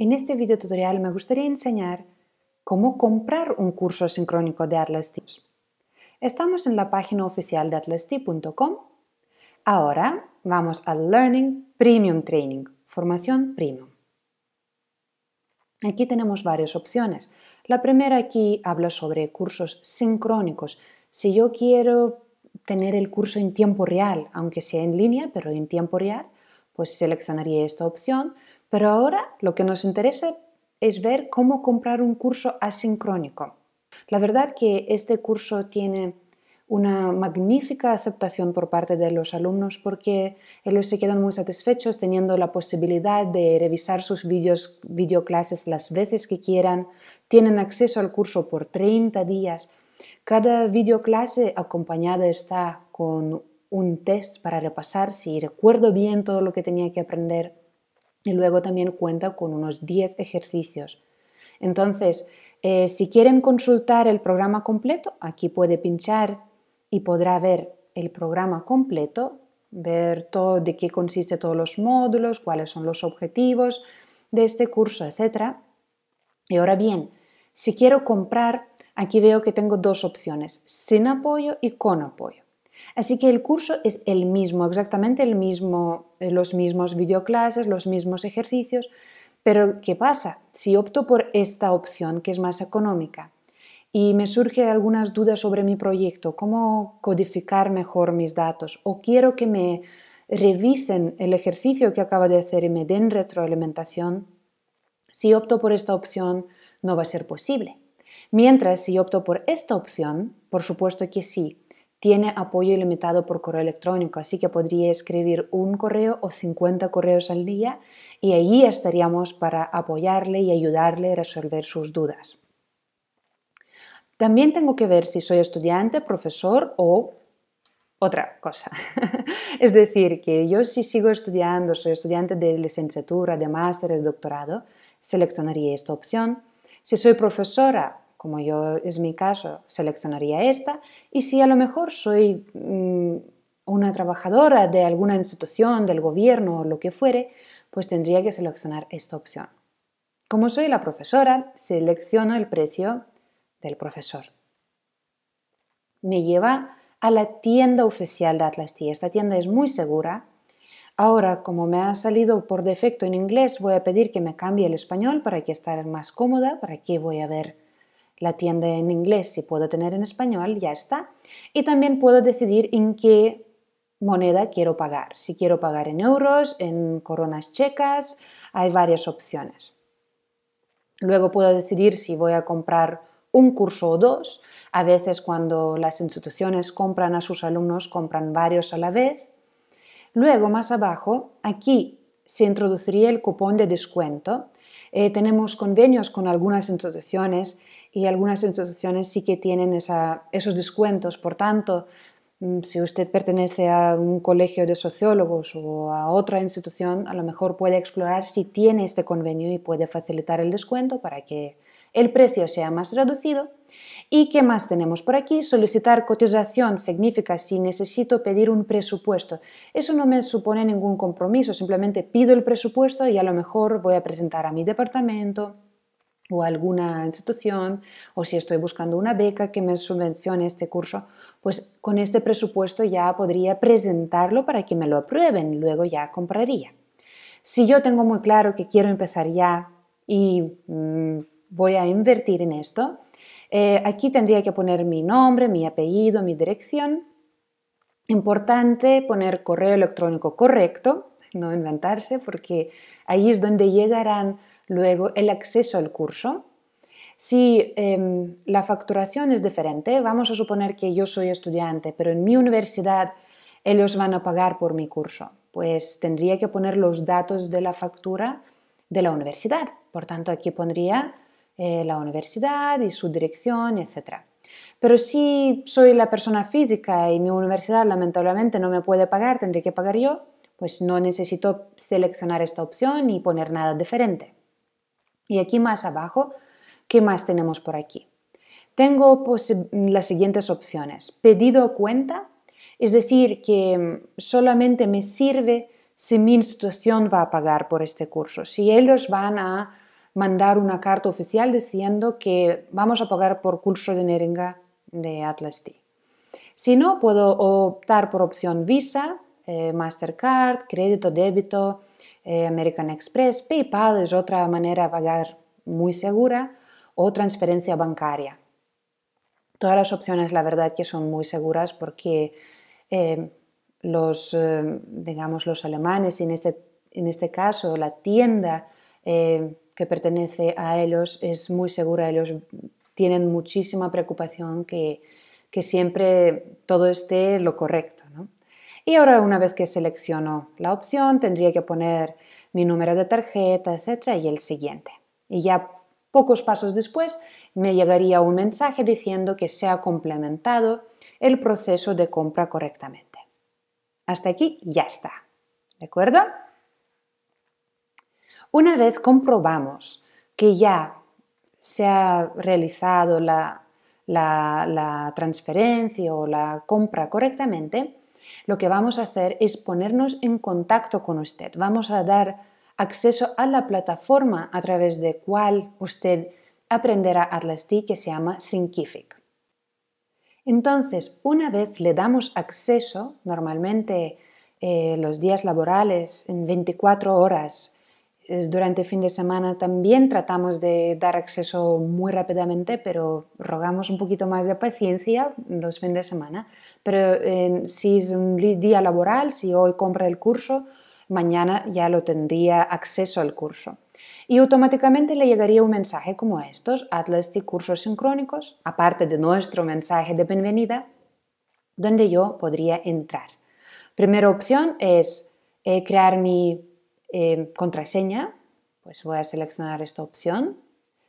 En este video tutorial me gustaría enseñar cómo comprar un curso sincrónico de AtlasTips. Estamos en la página oficial de ATLASTI.com. Ahora vamos al Learning Premium Training, formación premium. Aquí tenemos varias opciones. La primera aquí habla sobre cursos sincrónicos. Si yo quiero tener el curso en tiempo real, aunque sea en línea, pero en tiempo real, pues seleccionaría esta opción. Pero ahora lo que nos interesa es ver cómo comprar un curso asincrónico. La verdad que este curso tiene una magnífica aceptación por parte de los alumnos porque ellos se quedan muy satisfechos teniendo la posibilidad de revisar sus videoclases las veces que quieran, tienen acceso al curso por 30 días. Cada videoclase acompañada está con un test para repasar si recuerdo bien todo lo que tenía que aprender. Y luego también cuenta con unos 10 ejercicios. Entonces, eh, si quieren consultar el programa completo, aquí puede pinchar y podrá ver el programa completo, ver todo, de qué consiste todos los módulos, cuáles son los objetivos de este curso, etc. Y ahora bien, si quiero comprar, aquí veo que tengo dos opciones, sin apoyo y con apoyo. Así que el curso es el mismo, exactamente el mismo, eh, los mismos videoclases, los mismos ejercicios, pero ¿qué pasa? Si opto por esta opción que es más económica y me surgen algunas dudas sobre mi proyecto, cómo codificar mejor mis datos o quiero que me revisen el ejercicio que acabo de hacer y me den retroalimentación, si opto por esta opción no va a ser posible. Mientras si opto por esta opción, por supuesto que sí, tiene apoyo ilimitado por correo electrónico, así que podría escribir un correo o 50 correos al día y allí estaríamos para apoyarle y ayudarle a resolver sus dudas. También tengo que ver si soy estudiante, profesor o otra cosa. es decir, que yo si sigo estudiando, soy estudiante de licenciatura, de máster, de doctorado, seleccionaría esta opción. Si soy profesora, como yo es mi caso, seleccionaría esta. Y si a lo mejor soy mm, una trabajadora de alguna institución, del gobierno o lo que fuere, pues tendría que seleccionar esta opción. Como soy la profesora, selecciono el precio del profesor. Me lleva a la tienda oficial de Atlas T, Esta tienda es muy segura. Ahora, como me ha salido por defecto en inglés, voy a pedir que me cambie el español para que esté más cómoda, para que voy a ver la tienda en inglés si puedo tener en español, ya está. Y también puedo decidir en qué moneda quiero pagar. Si quiero pagar en euros, en coronas checas, hay varias opciones. Luego puedo decidir si voy a comprar un curso o dos. A veces cuando las instituciones compran a sus alumnos, compran varios a la vez. Luego, más abajo, aquí se introduciría el cupón de descuento. Eh, tenemos convenios con algunas instituciones y algunas instituciones sí que tienen esos descuentos. Por tanto, mm, si usted pertenece a un colegio de sociólogos o a otra institución, a lo mejor puede explorar si tiene este convenio y puede facilitar el descuento para que el precio sea más reducido. ¿Y qué más tenemos por aquí? Solicitar cotización significa si necesito pedir un presupuesto. Eso no me supone ningún compromiso, simplemente pido el presupuesto y a lo mejor voy a presentar a mi departamento, o alguna institución, o si estoy buscando una beca que me subvencione este curso, pues con este presupuesto ya podría presentarlo para que me lo aprueben y luego ya compraría. Si yo tengo muy claro que quiero empezar ya y mm, voy a invertir en esto, eh, aquí tendría que poner mi nombre, mi apellido, mi dirección. Importante poner correo electrónico correcto, no inventarse, porque ahí es donde llegarán Luego, el acceso al curso. Si em, la facturación es diferente, vamos a suponer que yo soy estudiante, pero en mi universidad ellos van a pagar por mi curso. Pues tendría que poner los datos de la factura de la universidad. Por tanto, aquí pondría eh, la universidad y su dirección, etc. Pero si soy la persona física y mi universidad lamentablemente no me puede pagar, tendré que pagar yo, pues no necesito seleccionar esta opción y poner nada diferente. Y aquí más abajo, ¿qué más tenemos por aquí? Tengo las siguientes opciones. Pedido cuenta, es decir, que mm, solamente me sirve si mi institución va a pagar por este curso. Si ellos van a mandar una carta oficial diciendo que vamos a pagar por curso de Neringa de Atlas T. Si no, puedo optar por opción Visa, eh, Mastercard, crédito, débito, eh, American Express, PayPal es otra manera de pagar muy segura o transferencia bancaria. Todas las opciones, la verdad, que son muy seguras porque eh, los, eh, digamos, los alemanes, y en este, en este caso la tienda que pertenece a ellos, es muy segura. Ellos tienen muchísima preocupación que, que siempre todo esté lo correcto. ¿no? Y ahora una vez que selecciono la opción, tendría que poner mi número de tarjeta, etcétera, y el siguiente. Y ya pocos pasos después me llegaría un mensaje diciendo que se ha complementado el proceso de compra correctamente. Hasta aquí ya está. ¿De acuerdo? Una vez comprobamos que ya se ha realizado la, la transferencia o la compra correctamente, lo que vamos a hacer es ponernos en contacto con usted. Vamos a dar acceso a la plataforma a través de cual usted aprenderá Atlas que se llama Thinkific. Entonces, una vez le damos acceso, normalmente eh, los días laborales en 24 horas eh, durante fin de semana también tratamos de dar acceso muy rápidamente, pero rogamos un poquito más de paciencia los fines de semana. Pero eh, si es un día laboral, si hoy compra el curso, mañana ya lo tendría acceso al curso. Y automáticamente le llegaría un mensaje como estos, Atlas este y cursos sincrónicos, aparte de nuestro mensaje de bienvenida, donde yo podría entrar. Primera opción es eh, crear mi Em, contraseña, pues voy a seleccionar esta opción.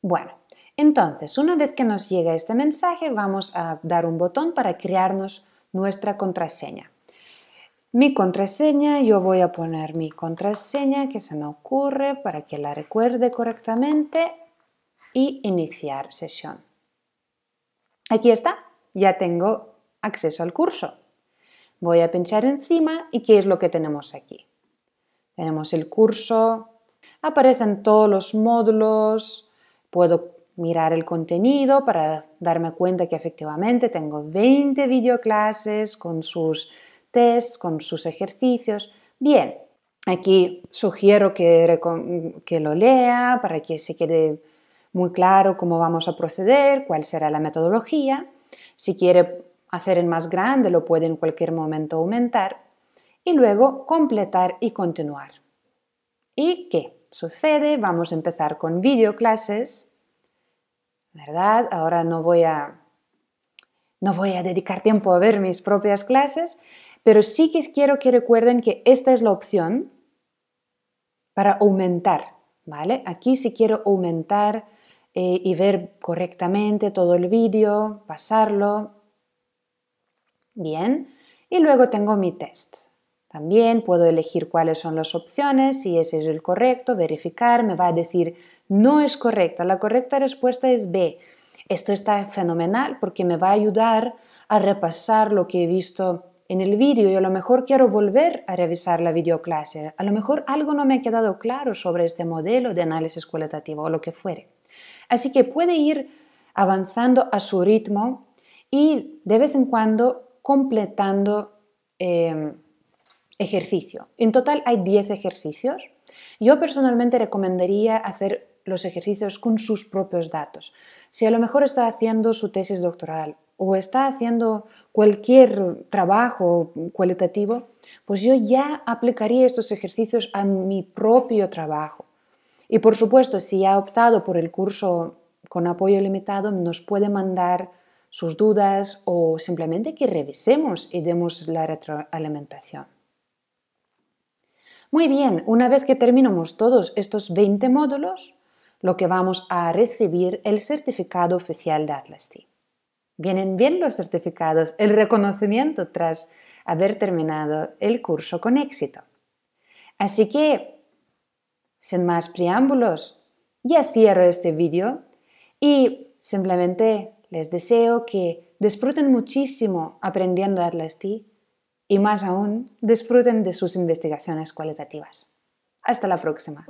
Bueno, entonces, una vez que nos llega este mensaje, vamos a dar un botón para crearnos nuestra contraseña. Mi contraseña, yo voy a poner mi contraseña que se me ocurre para que la recuerde correctamente y iniciar sesión. Aquí está, ya tengo acceso al curso. Voy a pinchar encima y ¿qué es lo que tenemos aquí? Tenemos el curso, aparecen todos los módulos, puedo mirar el contenido para darme cuenta que efectivamente tengo 20 videoclases con sus tests, con sus ejercicios. Bien, aquí sugiero que, lo lea para que se quede muy claro cómo vamos a proceder, cuál será la metodología. Si quiere hacer en más grande, lo puede en cualquier momento aumentar y luego completar y continuar. ¿Y qué sucede? Vamos a empezar con clases. ¿verdad? Ahora no voy a no voy a dedicar tiempo a ver mis propias clases, pero sí que quiero que recuerden que esta es la opción para aumentar, ¿vale? Aquí si quiero aumentar eh, y ver correctamente todo el vídeo, pasarlo, bien, y luego tengo mi test. También puedo elegir cuáles son las opciones, si ese es el correcto, verificar, me va a decir no es correcta, la correcta respuesta es B. Esto está fenomenal porque me va a ayudar a repasar lo que he visto en el vídeo y a lo mejor quiero volver a revisar la videoclase. A lo mejor algo no me ha quedado claro sobre este modelo de análisis cualitativo o lo que fuere. Así que puede ir avanzando a su ritmo y de vez en cuando completando eh, ejercicio. En total hay 10 ejercicios. Yo personalmente recomendaría hacer los ejercicios con sus propios datos. Si a lo mejor está haciendo su tesis doctoral o está haciendo cualquier trabajo cualitativo, pues yo ya aplicaría estos ejercicios a mi propio trabajo. Y por supuesto, si ha optado por el curso con apoyo limitado, nos puede mandar sus dudas o simplemente que revisemos y demos la retroalimentación. Muy bien, una vez que terminamos todos estos 20 módulos, lo que vamos a recibir el certificado oficial de Atlasti. Vienen bien los certificados, el reconocimiento tras haber terminado el curso con éxito. Así que, sin más preámbulos, ya cierro este vídeo y simplemente les deseo que disfruten muchísimo aprendiendo Atlas T y más aún disfruten de sus investigaciones cualitativas. Hasta la próxima.